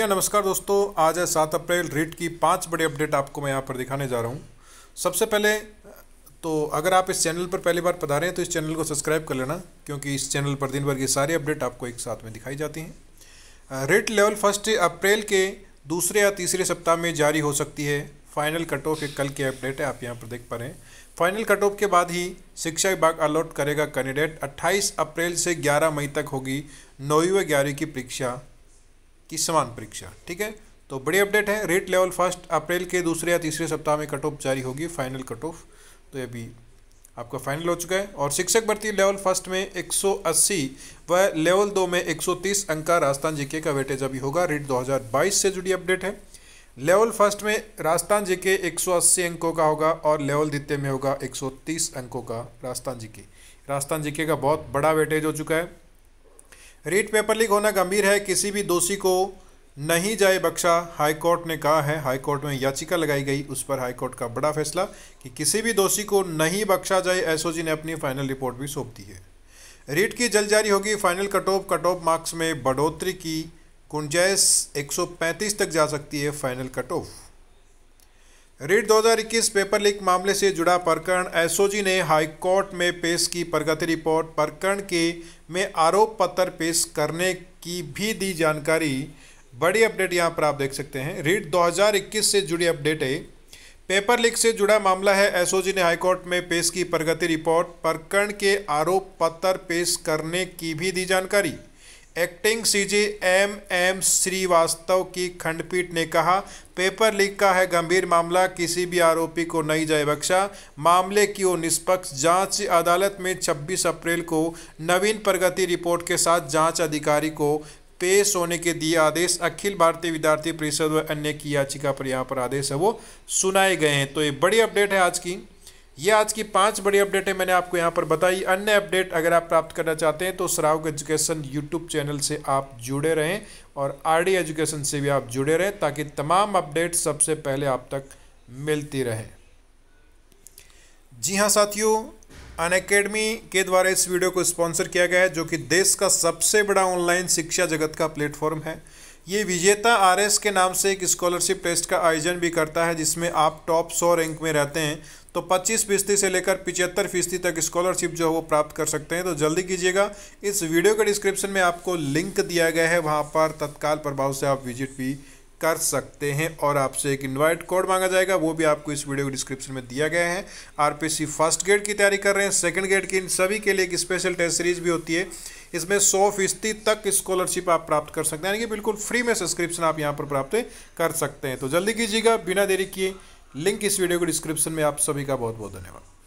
या नमस्कार दोस्तों आज है सात अप्रैल रीट की पांच बड़ी अपडेट आपको मैं यहाँ पर दिखाने जा रहा हूँ सबसे पहले तो अगर आप इस चैनल पर पहली बार पधारे हैं तो इस चैनल को सब्सक्राइब कर लेना क्योंकि इस चैनल पर दिन भर की सारी अपडेट आपको एक साथ में दिखाई जाती हैं रेट लेवल फर्स्ट अप्रैल के दूसरे या तीसरे सप्ताह में जारी हो सकती है फाइनल कट ऑफ एक कल की अपडेट है आप यहाँ पर देख पा रहे हैं फाइनल कट ऑफ के बाद ही शिक्षा विभाग अलॉट करेगा कैंडिडेट 28 अप्रैल से 11 मई तक होगी नौवीं व ग्यारहवीं की परीक्षा की समान परीक्षा ठीक है तो बड़ी अपडेट है रेट लेवल फर्स्ट अप्रैल के दूसरे या तीसरे सप्ताह में कट ऑफ जारी होगी फाइनल कट ऑफ तो ये भी आपका फाइनल हो चुका है और शिक्षक भर्ती लेवल फर्स्ट में 180 व लेवल दो में 130 अंक का राजस्थान जीके का वेटेज अभी होगा रेट 2022 से जुड़ी अपडेट है लेवल फर्स्ट में राजस्थान जीके 180 अंकों का होगा और लेवल द्वितीय में होगा 130 अंकों का राजस्थान जीके राजस्थान जीके का बहुत बड़ा वेटेज हो चुका है रीट पेपर लीक होना गंभीर है किसी भी दोषी को नहीं जाए बख्शा हाईकोर्ट ने कहा है हाईकोर्ट में याचिका लगाई गई उस पर हाईकोर्ट का बड़ा फैसला कि किसी भी दोषी को नहीं बख्शा जाए एसओजी ने अपनी फाइनल रिपोर्ट भी सौंप दी है रीट की जल जारी होगी final cut off cut off marks में बढ़ोतरी की गुंजाइश 135 तक जा सकती है final cut off REET 2021 paper leak मामले से जुड़ा प्रकरण एसओजी ने हाईकोर्ट में पेश की प्रगति रिपोर्ट प्रकरण के में आरोप पत्र पेश करने की भी दी जानकारी बड़ी अपडेट यहां पर आप देख सकते हैं रीट 2021 से जुड़ी अपडेट है पेपर लीक से जुड़ा मामला है एसओजी ने हाईकोर्ट में पेश की प्रगति रिपोर्ट प्रकरण के आरोप पत्र पेश करने की भी दी जानकारी acting CJ M M Srivastava की खंडपीठ ने कहा पेपर लीक का है गंभीर मामला किसी भी आरोपी को नहीं जाए बख्शा मामले की ओर निष्पक्ष जांच अदालत में 26 अप्रैल को नवीन प्रगति रिपोर्ट के साथ जांच अधिकारी को पेश होने के दिए आदेश अखिल भारतीय विद्यार्थी परिषद व अन्य की याचिका पर यहाँ पर आदेश है वो सुनाए गए हैं तो ये बड़ी अपडेट है आज की ये आज की पांच बड़ी अपडेटें मैंने आपको यहाँ पर बताई अन्य अपडेट अगर आप प्राप्त करना चाहते हैं तो सराउक एजुकेशन यूट्यूब चैनल से आप जुड़े रहें और आरडी एजुकेशन से भी आप जुड़े रहें ताकि तमाम अपडेट सबसे पहले आप तक मिलती रहे जी हाँ साथियों अन अकेडमी के द्वारा इस वीडियो को स्पॉन्सर किया गया है जो कि देश का सबसे बड़ा ऑनलाइन शिक्षा जगत का प्लेटफॉर्म है ये विजेता आर एस के नाम से एक स्कॉलरशिप टेस्ट का आयोजन भी करता है जिसमें आप टॉप सौ रैंक में रहते हैं तो 25 फीसदी से लेकर पिचहत्तर फीसदी तक स्कॉलरशिप जो है वो प्राप्त कर सकते हैं तो जल्दी कीजिएगा इस वीडियो के डिस्क्रिप्शन में आपको लिंक दिया गया है वहाँ पर तत्काल प्रभाव से आप विजिट भी कर सकते हैं और आपसे एक इन्वाइट कोड मांगा जाएगा वो भी आपको इस वीडियो के डिस्क्रिप्शन में दिया गया है आरपीसी फर्स्ट ग्रेड की तैयारी कर रहे हैं सेकंड ग्रेड की इन सभी के लिए एक स्पेशल टेस्ट सीरीज भी होती है इसमें सौ फीसदी तक स्कॉलरशिप आप प्राप्त कर सकते हैं यानी कि बिल्कुल फ्री में सब्सक्रिप्शन आप यहाँ पर प्राप्त कर सकते हैं तो जल्दी कीजिएगा बिना देरी किए लिंक इस वीडियो के डिस्क्रिप्शन में आप सभी का बहुत बहुत धन्यवाद